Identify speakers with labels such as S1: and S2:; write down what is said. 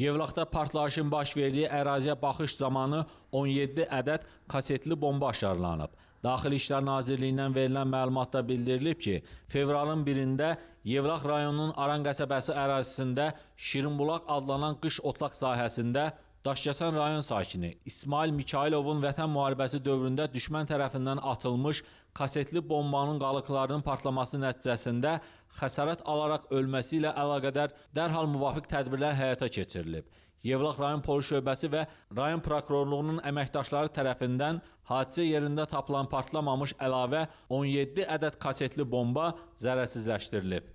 S1: Yevlaxda partlayışın baş verdiyi əraziyə baxış zamanı 17 ədəd kasetli bomba aşarlanıb. Daxili İşlər Nazirliyindən verilən məlumatda bildirilib ki, fevralın 1-də Yevlax rayonunun Aran qəsəbəsi ərazisində Şirinbulaq adlanan qış otlaq sahəsində Daşkəsən rayon sakini İsmail Mikaylovun Vətən müharibəsi dövründə düşmən tərəfindən atılmış kasetli bombanın qalıqlarının partlaması nəticəsində xəsarət alaraq ölməsi ilə əlaqədar dərhal müvafiq tədbirlər həyata keçirilib. Yevlax rayon polis şöbəsi və rayon prokurorluğunun əməkdaşları tərəfindən hadisə yerində tapılan partlamamış əlavə 17 ədəd kasetli bomba zərərsizləşdirilib.